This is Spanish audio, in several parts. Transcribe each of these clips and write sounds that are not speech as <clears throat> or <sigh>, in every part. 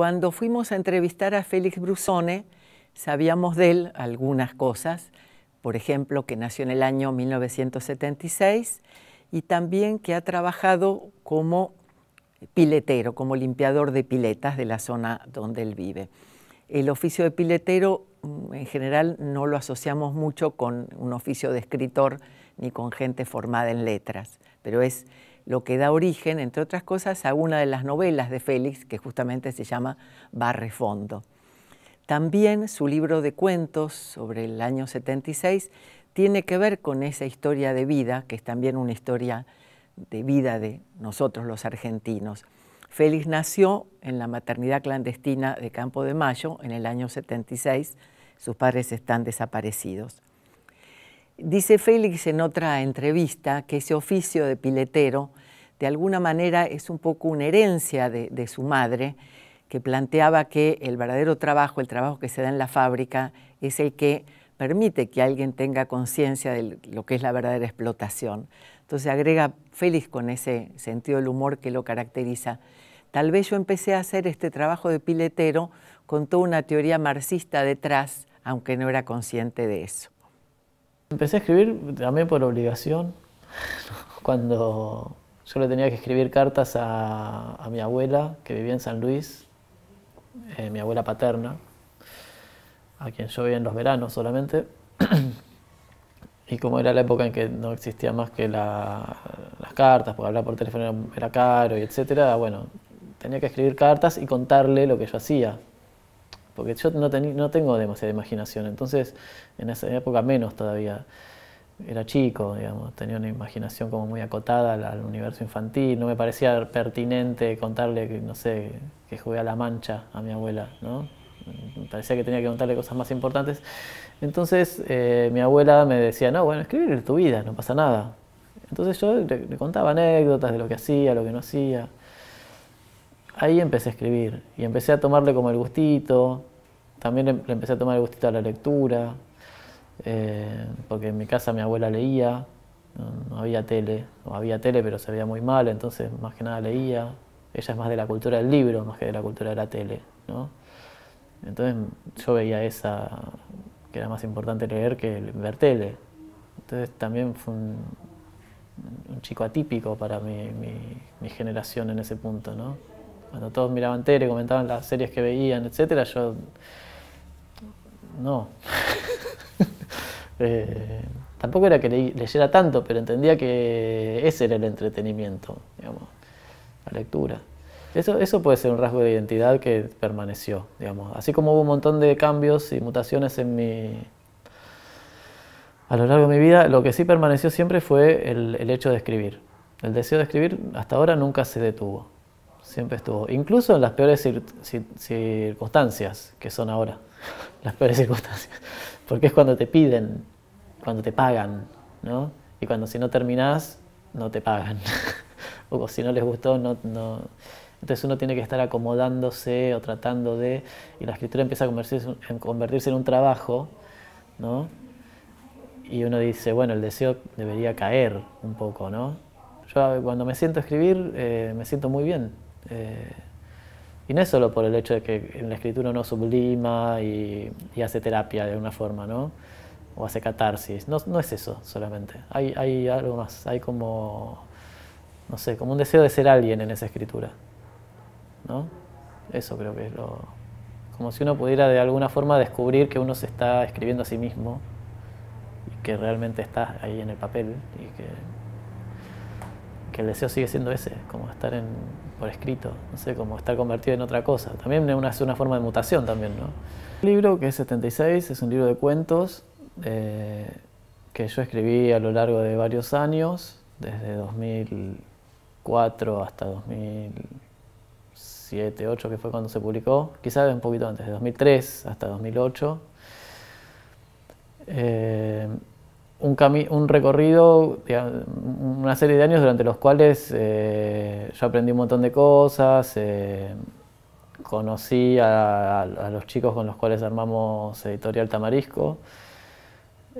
Cuando fuimos a entrevistar a Félix Brusone, sabíamos de él algunas cosas, por ejemplo, que nació en el año 1976 y también que ha trabajado como piletero, como limpiador de piletas de la zona donde él vive. El oficio de piletero mm, en general no lo asociamos mucho con un oficio de escritor ni con gente formada en letras, pero es lo que da origen, entre otras cosas, a una de las novelas de Félix, que justamente se llama Barre Fondo. También su libro de cuentos sobre el año 76 tiene que ver con esa historia de vida, que es también una historia de vida de nosotros los argentinos. Félix nació en la maternidad clandestina de Campo de Mayo en el año 76. Sus padres están desaparecidos. Dice Félix en otra entrevista que ese oficio de piletero de alguna manera es un poco una herencia de, su madre, que planteaba que el verdadero trabajo, el trabajo que se da en la fábrica, es el que permite que alguien tenga conciencia de lo que es la verdadera explotación. Entonces agrega Félix con ese sentido del humor que lo caracteriza. Tal vez yo empecé a hacer este trabajo de piletero con toda una teoría marxista detrás, aunque no era consciente de eso. Empecé a escribir también por obligación, <laughs> cuando yo le tenía que escribir cartas a, mi abuela, que vivía en San Luis, eh, mi abuela paterna, a quien yo en los veranos solamente. <clears throat> y como era la época en que no existía más que la, las cartas, porque hablar por teléfono era, caro y etcétera, bueno, tenía que escribir cartas y contarle lo que yo hacía. Porque yo no tengo demasiada imaginación, entonces en esa época menos todavía era chico, digamos, tenía una imaginación como muy acotada al, universo infantil, no me parecía pertinente contarle que, no sé, que jugué a la mancha a mi abuela, ¿no? Me parecía que tenía que contarle cosas más importantes. Entonces eh, mi abuela me decía, no, bueno, escribir tu vida, no pasa nada. Entonces yo le, contaba anécdotas de lo que hacía, lo que no hacía. Ahí empecé a escribir y empecé a tomarle como el gustito, también em, le empecé a tomar el gustito a la lectura, eh, porque en mi casa mi abuela leía, no, había tele, o había tele pero se veía muy mal, entonces más que nada leía. Ella es más de la cultura del libro más que de la cultura de la tele, ¿no? Entonces yo veía esa, que era más importante leer que ver tele. Entonces también fue un, chico atípico para mi, mi, generación en ese punto, ¿no? Cuando todos miraban tele, comentaban las series que veían, etcétera, yo... no. <laughs> Eh, tampoco era que leyera tanto, pero entendía que ese era el entretenimiento, digamos, la lectura. Eso, eso puede ser un rasgo de identidad que permaneció, digamos. Así como hubo un montón de cambios y mutaciones en mi, a lo largo de mi vida, lo que sí permaneció siempre fue el, hecho de escribir. El deseo de escribir hasta ahora nunca se detuvo, siempre estuvo, incluso en las peores circunstancias que son ahora, <laughs> las peores circunstancias. Porque es cuando te piden, cuando te pagan, ¿no? Y cuando si no terminás, no te pagan. <laughs> o si no les gustó, no, no, Entonces uno tiene que estar acomodándose o tratando de... Y la escritura empieza a convertirse, en convertirse en un trabajo, ¿no? Y uno dice, bueno, el deseo debería caer un poco, ¿no? Yo eh, cuando me siento a escribir, eh, me siento muy bien. Eh, y no es solo por el hecho de que en la escritura uno sublima y, hace terapia de alguna forma, ¿no? O hace catarsis. No, es eso solamente. Hay, hay, algo más. Hay como, no sé, como un deseo de ser alguien en esa escritura, ¿no? Eso creo que es lo... Como si uno pudiera de alguna forma descubrir que uno se está escribiendo a sí mismo y que realmente está ahí en el papel y que, que el deseo sigue siendo ese, como estar en, por escrito, no sé, como estar convertido en otra cosa. También es una, forma de mutación también, ¿no? El libro, que es 76, es un libro de cuentos eh, que yo escribí a lo largo de varios años, desde 2004 hasta 2007, 2008, que fue cuando se publicó, quizás un poquito antes, de 2003 hasta 2008 un, recorrido, una serie de años durante los cuales eh, yo aprendí un montón de cosas, eh, conocí a, los chicos con los cuales armamos Editorial Tamarisco,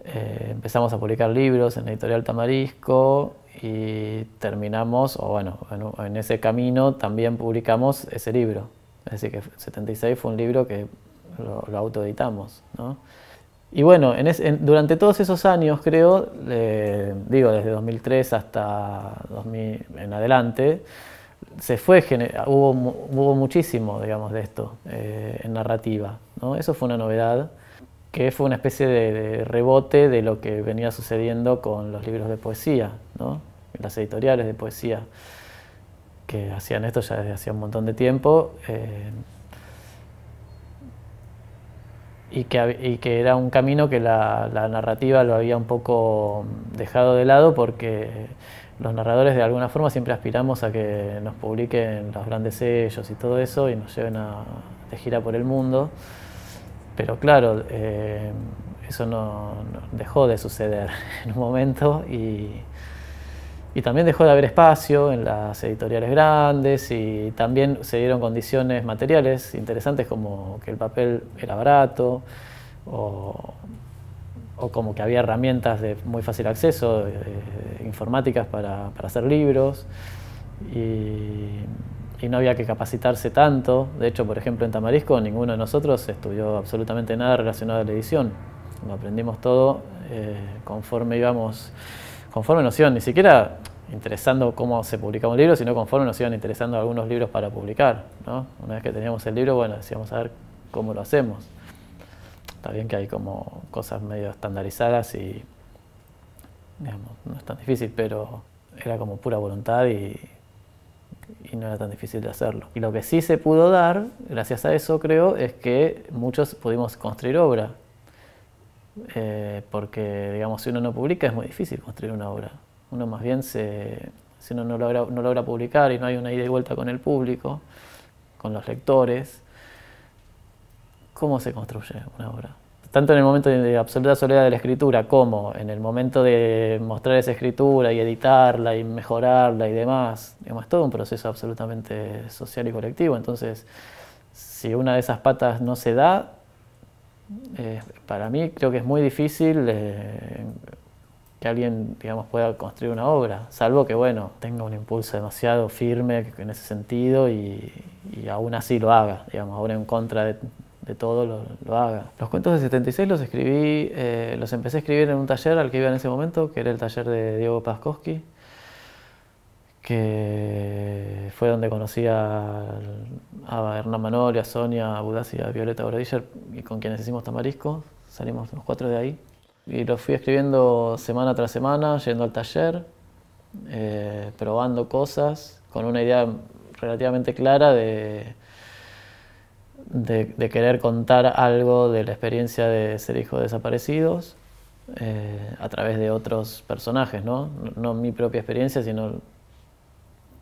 eh, empezamos a publicar libros en Editorial Tamarisco y terminamos, o bueno, en, ese camino también publicamos ese libro. Es decir, que 76 fue un libro que lo, autoeditamos. ¿no? Y bueno, durante todos esos años, creo, digo, desde 2003 hasta 2000 en adelante, se fue, hubo, hubo muchísimo, digamos, de esto eh, en narrativa. ¿no? Eso fue una novedad, que fue una especie de, rebote de lo que venía sucediendo con los libros de poesía, las editoriales de poesía, que hacían esto ya desde hacía un montón de tiempo. Eh, y que, que era un camino que la, narrativa lo había un poco dejado de lado porque los narradores de alguna forma siempre aspiramos a que nos publiquen los grandes sellos y todo eso y nos lleven a, de gira por el mundo. Pero claro, eh, eso no, dejó de suceder <laughs> en un momento y, y también dejó de haber espacio en las editoriales grandes y también se dieron condiciones materiales interesantes como que el papel era barato o, como que había herramientas de muy fácil acceso, eh, informáticas para, hacer libros y, no había que capacitarse tanto. De hecho, por ejemplo, en Tamarisco ninguno de nosotros estudió absolutamente nada relacionado a la edición. Lo aprendimos todo eh, conforme íbamos conforme nos iban ni siquiera interesando cómo se publicaba un libro, sino conforme nos iban interesando algunos libros para publicar. ¿no? Una vez que teníamos el libro, bueno, decíamos a ver cómo lo hacemos. Está bien que hay como cosas medio estandarizadas y digamos, no es tan difícil, pero era como pura voluntad y, y no era tan difícil de hacerlo. Y lo que sí se pudo dar, gracias a eso creo, es que muchos pudimos construir obra. Eh, porque digamos, si uno no publica es muy difícil construir una obra. Uno más bien, se, si uno no logra, no logra publicar y no hay una ida y vuelta con el público, con los lectores, ¿cómo se construye una obra? Tanto en el momento de absoluta soledad de la escritura como en el momento de mostrar esa escritura y editarla y mejorarla y demás, digamos, es todo un proceso absolutamente social y colectivo. Entonces, si una de esas patas no se da, para mí creo que es muy difícil eh, que alguien, pueda construir una obra, salvo que, bueno, tenga un impulso demasiado firme en ese sentido y, aún así lo haga, digamos, ahora en contra de, todo lo, haga. Los cuentos de 76 los escribí, eh, los empecé a escribir en un taller al que iba en ese momento, que era el taller de Diego Paskowski, que fue donde conocí a, a Hernán Manol, a Sonia, a y a Violeta Brodiller, y con quienes hicimos Tamarisco, salimos los cuatro de ahí. Y lo fui escribiendo semana tras semana, yendo al taller, eh, probando cosas, con una idea relativamente clara de, de, querer contar algo de la experiencia de ser hijo de desaparecidos eh, a través de otros personajes, ¿no? No mi propia experiencia, sino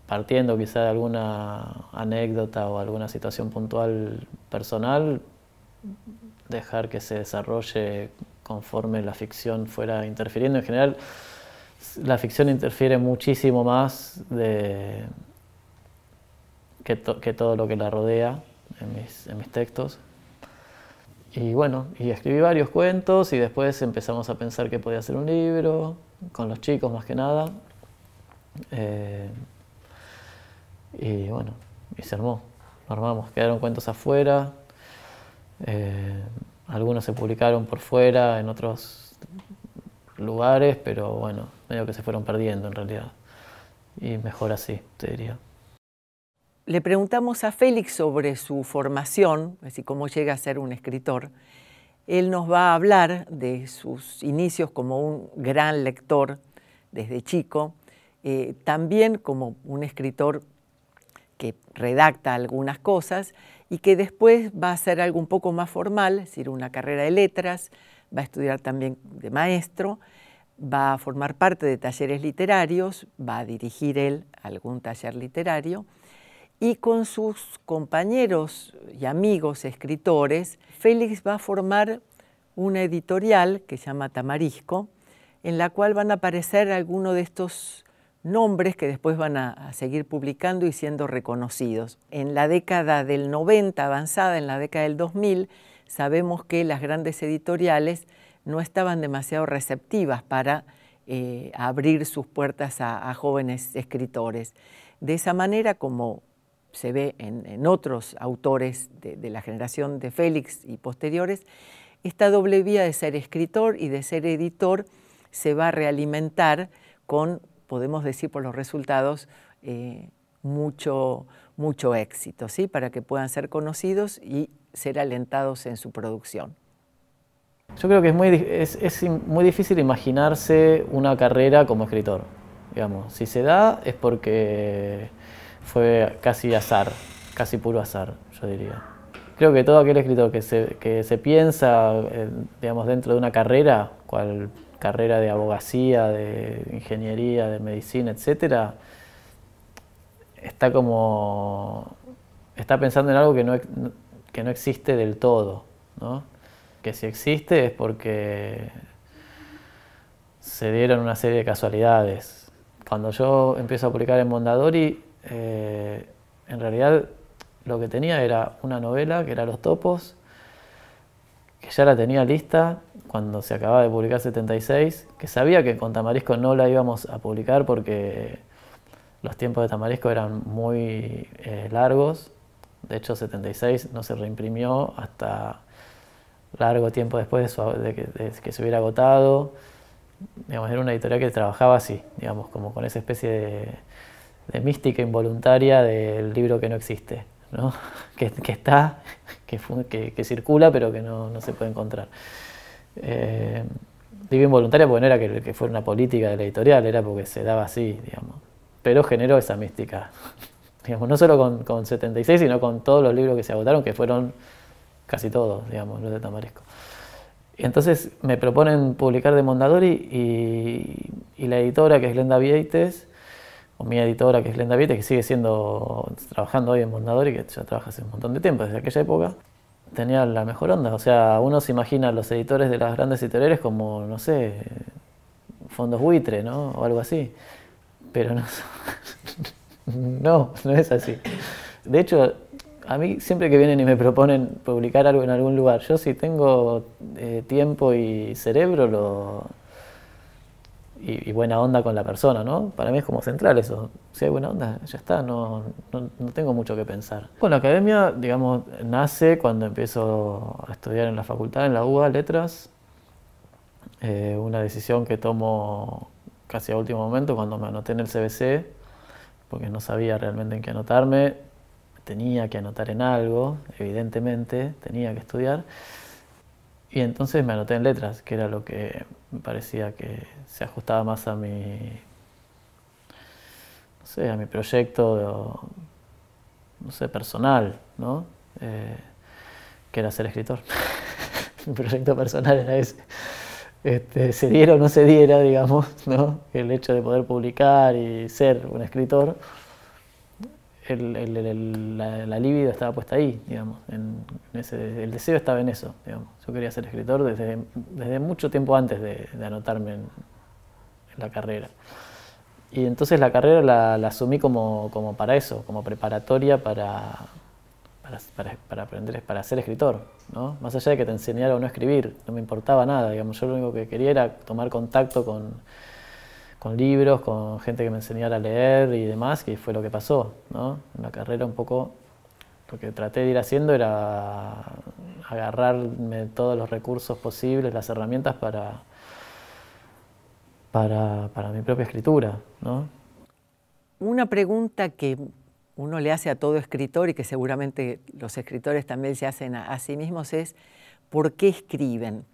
partiendo quizá de alguna anécdota o alguna situación puntual personal, dejar que se desarrolle conforme la ficción fuera interfiriendo. En general, la ficción interfiere muchísimo más de, que, todo lo que la rodea en mis, textos. Y bueno, y escribí varios cuentos y después empezamos a pensar que podía hacer un libro, con los chicos más que nada. Eh, y bueno, y se armó. Lo armamos. Quedaron cuentos afuera. Eh, algunos se publicaron por fuera en otros lugares, pero bueno, medio que se fueron perdiendo en realidad. Y mejor así, te diría. Le preguntamos a Félix sobre su formación, así cómo llega a ser un escritor. Él nos va a hablar de sus inicios como un gran lector desde chico, eh, también como un escritor que redacta algunas cosas y que después va a hacer algo un poco más formal, es decir, una carrera de letras, va a estudiar también de maestro, va a formar parte de talleres literarios, va a dirigir él algún taller literario y con sus compañeros y amigos escritores, Félix va a formar una editorial que se llama Tamarisco, en la cual van a aparecer algunos de estos nombres que después van a, seguir publicando y siendo reconocidos. En la década del 90 avanzada, en la década del 2000, sabemos que las grandes editoriales no estaban demasiado receptivas para eh, abrir sus puertas a, jóvenes escritores. De esa manera, como se ve en, otros autores de, de la generación de Félix y posteriores, esta doble vía de ser escritor y de ser editor se va a realimentar con podemos decir por los resultados eh, mucho, mucho éxito, ¿sí? para que puedan ser conocidos y ser alentados en su producción. Yo creo que es muy, es, es muy difícil imaginarse una carrera como escritor. Digamos. Si se da es porque fue casi azar, casi puro azar, yo diría. Creo que todo aquel escritor que se, que se piensa eh, digamos, dentro de una carrera, cual carrera de abogacía, de ingeniería, de medicina, etcétera, está como está pensando en algo que no, que no existe del todo, ¿no? que si existe es porque se dieron una serie de casualidades. Cuando yo empiezo a publicar en Mondadori, eh, en realidad lo que tenía era una novela que era Los Topos que ya la tenía lista cuando se acababa de publicar 76, que sabía que con Tamarisco no la íbamos a publicar porque los tiempos de Tamarisco eran muy eh, largos. De hecho, 76 no se reimprimió hasta largo tiempo después de, que, se hubiera agotado. Digamos, era una editorial que trabajaba así, digamos, como con esa especie de mística involuntaria del libro que no existe. <laughs> que, está, que, circula, pero que no, se puede encontrar. Eh, digo involuntaria porque no era que, fuera una política de la editorial, era porque se daba así, digamos. Pero generó esa mística, <laughs> no solo con, 76, sino con todos los libros que se agotaron, que fueron casi todos, digamos, los de Tamaresco. Entonces me proponen publicar de Mondadori y, la editora, que es Glenda Vieites, o mi editora, que es Lenda Vite, que sigue siendo, trabajando hoy en Mondadori, que ya trabaja hace un montón de tiempo, desde aquella época, tenía la mejor onda. O sea, uno se imagina a los editores de las grandes editoriales como, no sé, fondos buitre, ¿no? O algo así. Pero no, <laughs> no, es así. De hecho, a mí siempre que vienen y me proponen publicar algo en algún lugar, yo si tengo eh, tiempo y cerebro lo, y, buena onda con la persona, ¿no? Para mí es como central eso. Si hay buena onda, ya está, no, no, no tengo mucho que pensar. Con la academia, digamos, nace cuando empiezo a estudiar en la facultad, en la ua letras. Eh, una decisión que tomo casi a último momento cuando me anoté en el CBC, porque no sabía realmente en qué anotarme. Tenía que anotar en algo, evidentemente, tenía que estudiar. Y entonces me anoté en letras, que era lo que me parecía que se ajustaba más a mi, no sé, a mi proyecto, no sé, personal, ¿no? Eh, que era ser escritor. <laughs> mi proyecto personal era ese. Este, se diera o no se diera, digamos, ¿no? el hecho de poder publicar y ser un escritor, la, libido estaba puesta ahí, digamos, en, el deseo estaba en eso, Yo quería ser escritor desde, desde mucho tiempo antes de, de anotarme en, la carrera. Y entonces la carrera la, asumí como, como, para eso, como preparatoria para, para, para, para aprender, para ser escritor. ¿no? Más allá de que te enseñara o no escribir, no me importaba nada. Digamos. Yo lo único que quería era tomar contacto con, con libros, con gente que me enseñara a leer y demás, que fue lo que pasó. ¿no? En la carrera un poco lo que traté de ir haciendo era agarrarme todos los recursos posibles, las herramientas para para, mi propia escritura. Una pregunta que uno le hace a todo escritor y que seguramente los escritores también se hacen a, sí mismos es ¿por qué escriben?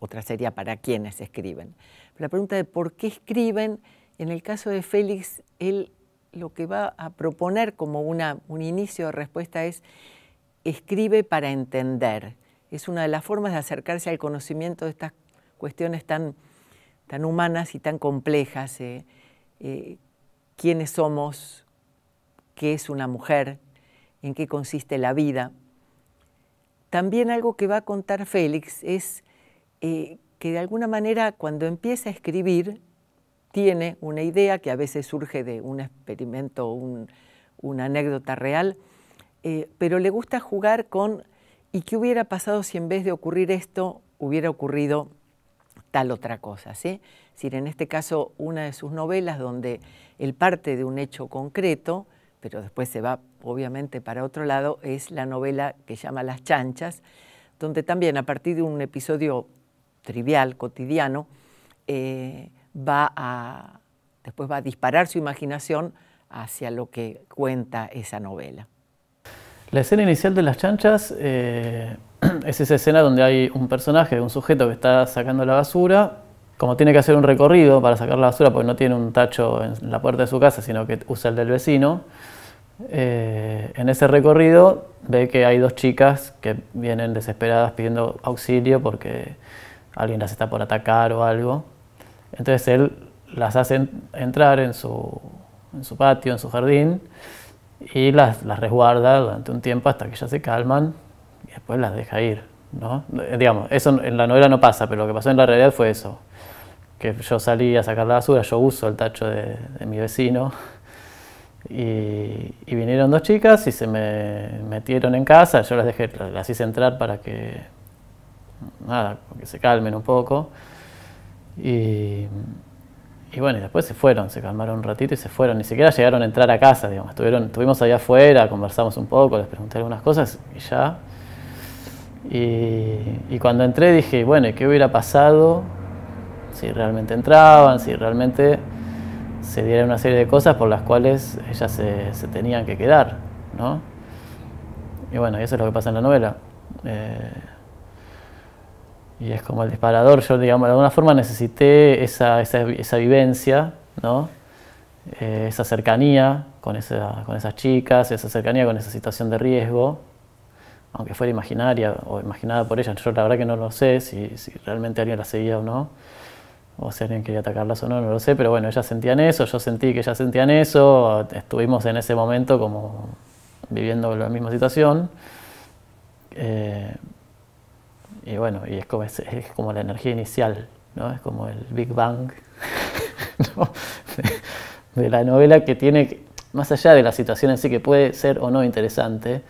Otra sería ¿para quiénes escriben? La pregunta de ¿por qué escriben? En el caso de Félix, él lo que va a proponer como una, un inicio de respuesta es escribe para entender. Es una de las formas de acercarse al conocimiento de estas cuestiones tan tan humanas y tan complejas, eh, eh, quiénes somos, qué es una mujer, en qué consiste la vida. También algo que va a contar Félix es eh, que de alguna manera cuando empieza a escribir tiene una idea que a veces surge de un experimento, un, una anécdota real, pero le gusta jugar con ¿y qué hubiera pasado si en vez de ocurrir esto hubiera ocurrido tal otra cosa. ¿sí? Es decir, en este caso, una de sus novelas donde él parte de un hecho concreto, pero después se va obviamente para otro lado, es la novela que llama Las Chanchas, donde también a partir de un episodio trivial, cotidiano, eh, va a, después va a disparar su imaginación hacia lo que cuenta esa novela. La escena inicial de Las Chanchas... Eh, <clears throat> es esa escena donde hay un personaje, un sujeto que está sacando la basura, como tiene que hacer un recorrido para sacar la basura, porque no tiene un tacho en la puerta de su casa, sino que usa el del vecino, eh, en ese recorrido ve que hay dos chicas que vienen desesperadas pidiendo auxilio porque alguien las está por atacar o algo. Entonces él las hace entrar en su, patio, en su jardín, y las, las resguarda durante un tiempo hasta que ya se calman después las deja ir, ¿no? Digamos, eso en la novela no pasa, pero lo que pasó en la realidad fue eso, que yo salí a sacar la basura, yo uso el tacho de, mi vecino, y, vinieron dos chicas y se me metieron en casa, yo las dejé, las hice entrar para que, nada, que se calmen un poco, y... bueno, y después se fueron, se calmaron un ratito y se fueron. Ni siquiera llegaron a entrar a casa, digamos. Estuvieron, estuvimos allá afuera, conversamos un poco, les pregunté algunas cosas y ya y, cuando entré dije, bueno, ¿qué hubiera pasado si realmente entraban, si realmente se dieran una serie de cosas por las cuales ellas se, tenían que quedar? ¿no? Y bueno, eso es lo que pasa en la novela. Eh, y es como el disparador, yo digamos, de alguna forma necesité esa, vivencia, ¿no? Eh, esa cercanía con, con esas chicas, esa cercanía con esa situación de riesgo aunque fuera imaginaria o imaginada por ella, yo la verdad que no lo sé si, realmente alguien la seguía o no, o si alguien quería atacarlas o no, no lo sé, pero bueno, ellas sentían eso, yo sentí que ellas sentían eso, estuvimos en ese momento como viviendo la misma situación. Eh, y bueno, y es como, es, como la energía inicial, ¿no? es como el Big Bang <laughs> de, de la novela que tiene, más allá de la situación en sí que puede ser o no interesante,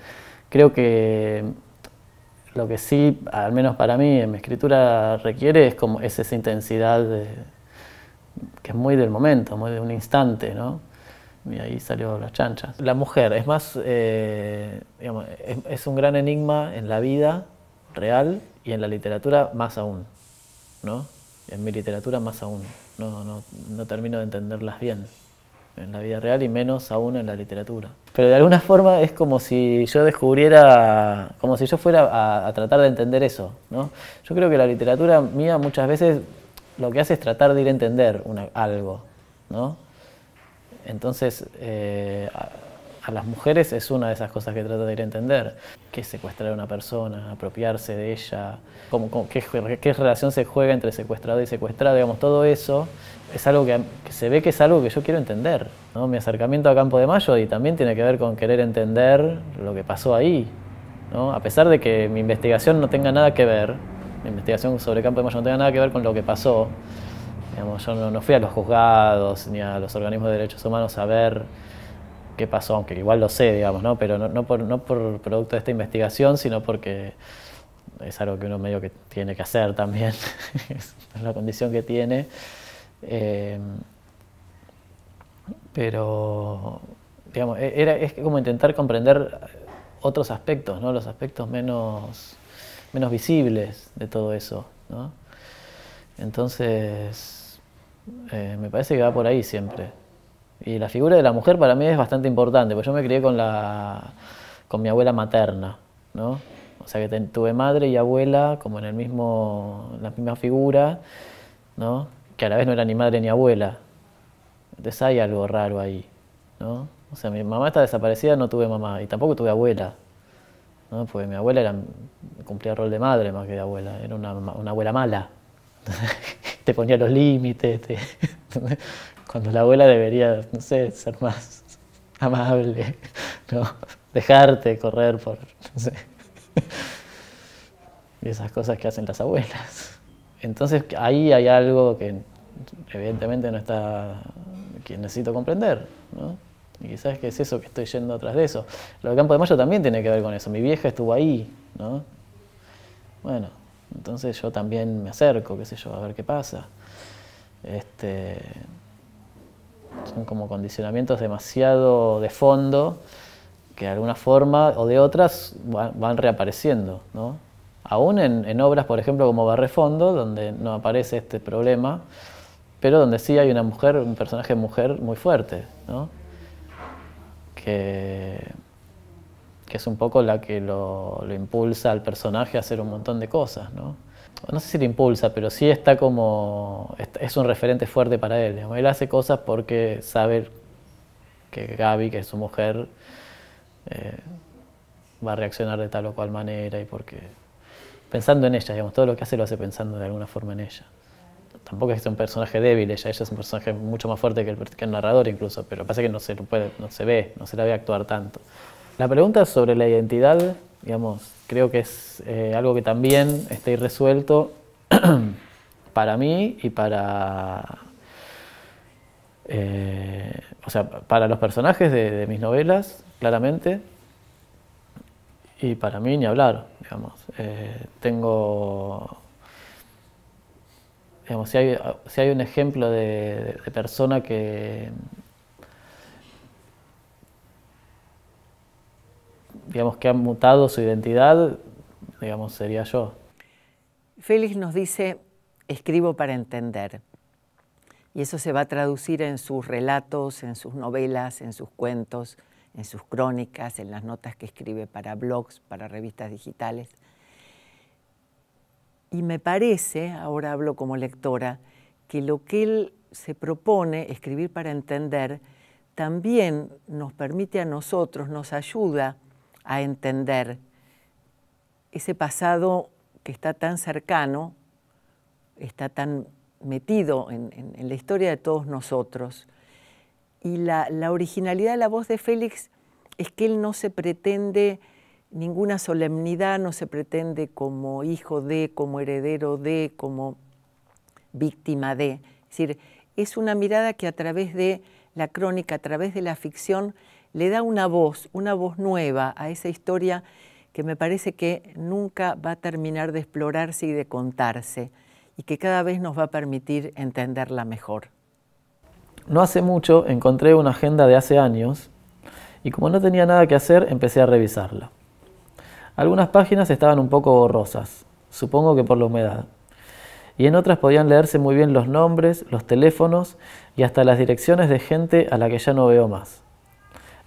Creo que lo que sí, al menos para mí, en mi escritura requiere es como esa intensidad que es muy del momento, muy de un instante, Y ahí salió las chanchas. La mujer es más, eh, un gran enigma en la vida real y en la literatura más aún, ¿no? En mi literatura más aún, no, no, no termino de entenderlas bien en la vida real y menos aún en la literatura. Pero de alguna forma es como si yo descubriera, como si yo fuera a, tratar de entender eso. ¿no? Yo creo que la literatura mía muchas veces lo que hace es tratar de ir a entender algo. ¿no? Entonces, eh, a las mujeres es una de esas cosas que trata de ir a entender. ¿Qué es secuestrar a una persona? ¿Apropiarse de ella? ¿Cómo, qué, qué, relación se juega entre secuestrado y secuestrada? Digamos, todo eso es algo que, se ve que es algo que yo quiero entender. ¿no? Mi acercamiento a Campo de Mayo y también tiene que ver con querer entender lo que pasó ahí. ¿no? A pesar de que mi investigación no tenga nada que ver, mi investigación sobre Campo de Mayo no tenga nada que ver con lo que pasó, digamos, yo no fui a los juzgados ni a los organismos de derechos humanos a ver qué pasó, aunque igual lo sé, digamos, Pero no, por, producto de esta investigación, sino porque es algo que uno medio que tiene que hacer también, <laughs> es la condición que tiene. Eh, pero, digamos, e-, es como intentar comprender otros aspectos, ¿no? Los aspectos menos, menos visibles de todo eso, Entonces, eh, me parece que va por ahí siempre. Y la figura de la mujer para mí es bastante importante, porque yo me crié con, la, con mi abuela materna, ¿no? O sea que tuve madre y abuela como en el mismo, la misma figura, ¿no? Que a la vez no era ni madre ni abuela. Entonces hay algo raro ahí, ¿no? O sea, mi mamá está desaparecida, no tuve mamá y tampoco tuve abuela, ¿no? Porque mi abuela cumplía el rol de madre más que de abuela, era una, una abuela mala. <laughs> te ponía los límites, <laughs> cuando la abuela debería, no sé, ser más amable, <laughs> ¿no? dejarte correr por, no sé, <laughs> esas cosas que hacen las abuelas. Entonces ahí hay algo que evidentemente no está, que necesito comprender, ¿no? Y quizás que es eso que estoy yendo atrás de eso. Lo del Campo de Mayo también tiene que ver con eso. Mi vieja estuvo ahí, ¿no? Bueno, entonces yo también me acerco, qué sé yo, a ver qué pasa. Este, son como condicionamientos demasiado de fondo que de alguna forma o de otras van, reapareciendo. ¿no? Aún en, obras, por ejemplo, como Barrefondo, donde no aparece este problema, pero donde sí hay una mujer, un personaje mujer muy fuerte, ¿no? que, es un poco la que lo, lo impulsa al personaje a hacer un montón de cosas. ¿no? no sé si le impulsa, pero sí está como, es un referente fuerte para él. Él hace cosas porque sabe que Gaby, que es su mujer, eh, va a reaccionar de tal o cual manera y porque pensando en ella, digamos, todo lo que hace lo hace pensando de alguna forma en ella. Tampoco es un personaje débil ella, ella es un personaje mucho más fuerte que el, narrador incluso, pero pasa que no se, no se ve, no se la ve actuar tanto. La pregunta sobre la identidad Digamos, creo que es eh, algo que también está irresuelto <clears throat> para mí y para, eh, o sea, para los personajes de, mis novelas, claramente, y para mí ni hablar, digamos. Eh, tengo, digamos, si hay, si hay un ejemplo de persona que, digamos, que han mutado su identidad, digamos, sería yo. Félix nos dice, escribo para entender. Y eso se va a traducir en sus relatos, en sus novelas, en sus cuentos, en sus crónicas, en las notas que escribe para blogs, para revistas digitales. Y me parece, ahora hablo como lectora, que lo que él se propone, escribir para entender, también nos permite a nosotros, nos ayuda a entender ese pasado que está tan cercano, está tan metido en, la historia de todos nosotros. Y la, la originalidad de la voz de Félix es que él no se pretende ninguna solemnidad, no se pretende como hijo de, como heredero de, como víctima de. Es decir, es una mirada que a través de la crónica, a través de la ficción, le da una voz, una voz nueva a esa historia que me parece que nunca va a terminar de explorarse y de contarse y que cada vez nos va a permitir entenderla mejor. No hace mucho encontré una agenda de hace años y como no tenía nada que hacer empecé a revisarla. Algunas páginas estaban un poco borrosas, supongo que por la humedad, y en otras podían leerse muy bien los nombres, los teléfonos y hasta las direcciones de gente a la que ya no veo más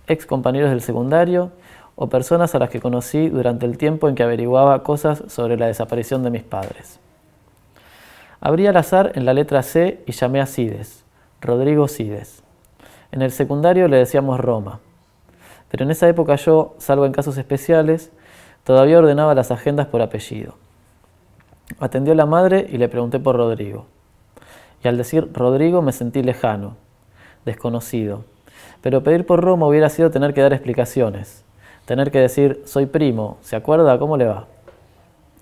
ex compañeros del secundario o personas a las que conocí durante el tiempo en que averiguaba cosas sobre la desaparición de mis padres. Abrí al azar en la letra C y llamé a Cides, Rodrigo Cides. En el secundario le decíamos Roma, pero en esa época yo, salvo en casos especiales, todavía ordenaba las agendas por apellido. Atendió la madre y le pregunté por Rodrigo. Y al decir Rodrigo me sentí lejano, desconocido, pero pedir por Roma hubiera sido tener que dar explicaciones, tener que decir, soy primo, ¿se acuerda? ¿Cómo le va?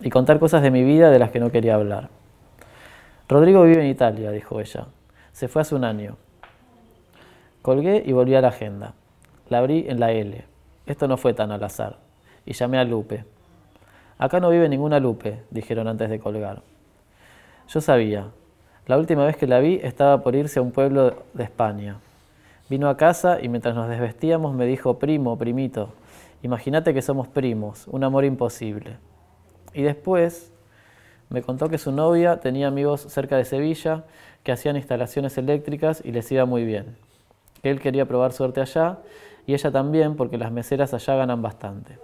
Y contar cosas de mi vida de las que no quería hablar. Rodrigo vive en Italia, dijo ella. Se fue hace un año. Colgué y volví a la agenda. La abrí en la L. Esto no fue tan al azar. Y llamé a Lupe. Acá no vive ninguna Lupe, dijeron antes de colgar. Yo sabía. La última vez que la vi estaba por irse a un pueblo de España. Vino a casa y mientras nos desvestíamos me dijo, primo, primito, imagínate que somos primos, un amor imposible. Y después me contó que su novia tenía amigos cerca de Sevilla que hacían instalaciones eléctricas y les iba muy bien. Él quería probar suerte allá y ella también porque las meseras allá ganan bastante.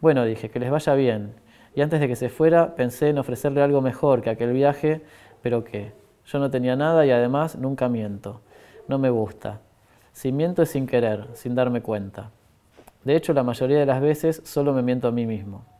Bueno, dije, que les vaya bien. Y antes de que se fuera pensé en ofrecerle algo mejor que aquel viaje, pero que yo no tenía nada y además nunca miento no me gusta. Si miento es sin querer, sin darme cuenta. De hecho, la mayoría de las veces solo me miento a mí mismo.